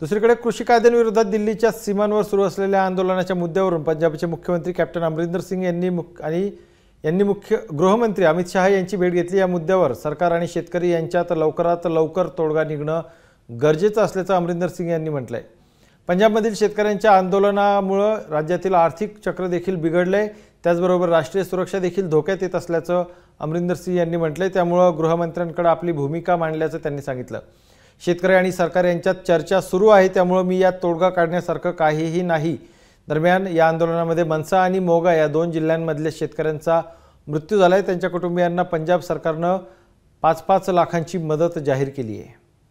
दुसरीकडे कृषी कायद्यांविरोधात दिल्लीच्या सीमांवर सुरू असलेल्या आंदोलनाच्या मुद्द्यावरून पंजाबचे मुख्यमंत्री कॅप्टन अमरिंदर सिंग यांनी मुख आणि यांनी मुख्य गृहमंत्री अमित शहा यांची भेट घेतली या मुद्द्यावर सरकार आणि शेतकरी यांच्यात लवकरात लवकर तोडगा निघणं गरजेचं असल्याचं अमरिंदर सिंग यांनी म्हटलं आहे पंजाबमधील शेतकऱ्यांच्या आंदोलनामुळं राज्यातील आर्थिक चक्र देखील बिघडलं आहे त्याचबरोबर राष्ट्रीय सुरक्षा देखील धोक्यात येत असल्याचं अमरिंदर सिंग यांनी म्हटलं आहे त्यामुळं गृहमंत्र्यांकडे आपली भूमिका मांडल्याचं त्यांनी सांगितलं शेतकरी आणि सरकार यांच्यात चर्चा सुरू आहे त्यामुळं मी यात तोडगा काढण्यासारखं काहीही नाही दरम्यान या आंदोलनामध्ये मनसा आणि मोगा या दोन जिल्ह्यांमधल्या शेतकऱ्यांचा मृत्यू झाला आहे त्यांच्या कुटुंबियांना पंजाब सरकारनं पाच पाच लाखांची मदत जाहीर केली आहे